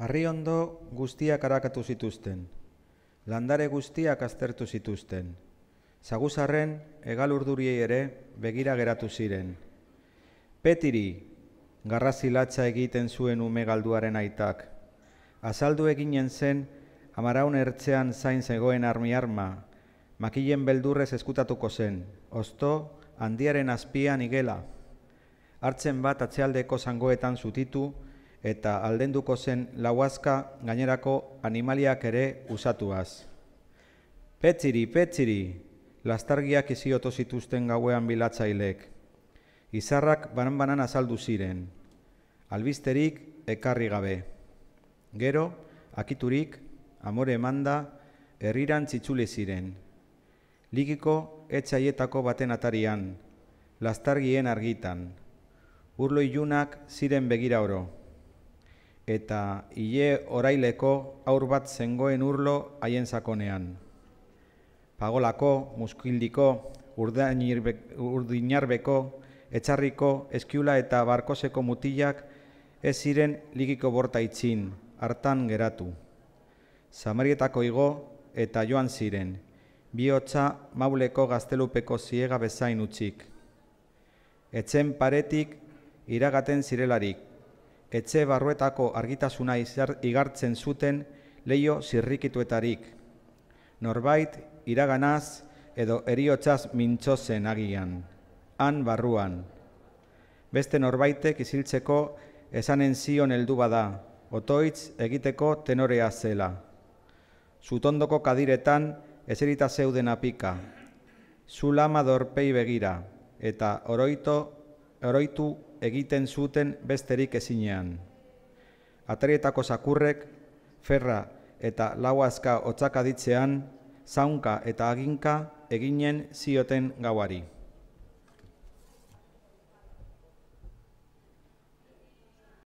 Arri ondo guztiak arakatu zituzten, landare guztiak aztertu zituzten, zaguzarren egal urduriei ere begira geratu ziren. Petiri, garrazi egiten zuen ume galduaren aitak, azaldu eginen zen amaraun ertzean zain zegoen armi arma, makillen beldurrez eskutatuko zen, ozto handiaren azpian igela, hartzen bat atzealdeko zangoetan zutitu, eta aldenduko zen lauazka gainerako animaliak ere usatuaz. Petziri, petziri! Lastargiak izioto zituzten gauean bilatzailek. Izarrak banan-banan azaldu ziren. Albisterik ekarri gabe. Gero, akiturik, amore emanda, erriran txitzule ziren. Likiko etxaietako baten atarian, lastargien argitan. Urloi junak ziren begira oro eta hile oraileko aur bat zengoen urlo haien sakonean. Pagolako, muskildiko, urdinarbeko, etxarriko, eskiula eta barkoseko mutilak ez ziren ligiko borta itzin, hartan geratu. Samarietako igo eta joan ziren, bihotza mauleko gaztelupeko ziega bezain utzik. Etzen paretik iragaten zirelarik, etxe barruetako argitasuna izar, igartzen zuten leio zirrikituetarik. Norbait, iraganaz edo eriotzaz mintxozen agian, han barruan. Beste norbaitek iziltzeko esanen zion heldu bada, otoitz egiteko tenorea zela. Zutondoko kadiretan eserita zeuden apika, zulama dorpei begira, eta oroito, oroitu egiten zuten besterik ezinean. Atarietako sakurrek, ferra eta lauazka otzaka ditzean, zaunka eta aginka eginen zioten gauari.